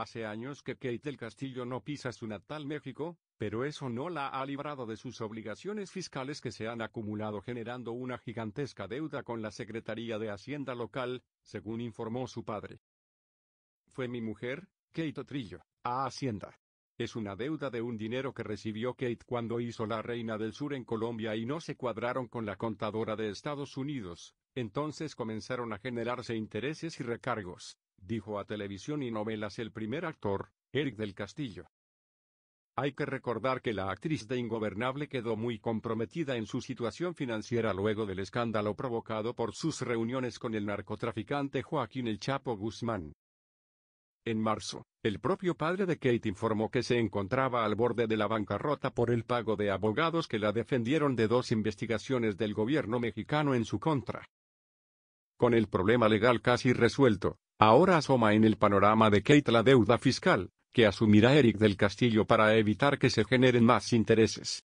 Hace años que Kate del Castillo no pisa su natal México, pero eso no la ha librado de sus obligaciones fiscales que se han acumulado generando una gigantesca deuda con la Secretaría de Hacienda local, según informó su padre. Fue mi mujer, Kate Trillo, a Hacienda. Es una deuda de un dinero que recibió Kate cuando hizo la Reina del Sur en Colombia y no se cuadraron con la contadora de Estados Unidos, entonces comenzaron a generarse intereses y recargos dijo a Televisión y Novelas el primer actor, Eric del Castillo. Hay que recordar que la actriz de Ingobernable quedó muy comprometida en su situación financiera luego del escándalo provocado por sus reuniones con el narcotraficante Joaquín El Chapo Guzmán. En marzo, el propio padre de Kate informó que se encontraba al borde de la bancarrota por el pago de abogados que la defendieron de dos investigaciones del gobierno mexicano en su contra. Con el problema legal casi resuelto, Ahora asoma en el panorama de Kate la deuda fiscal, que asumirá Eric del Castillo para evitar que se generen más intereses.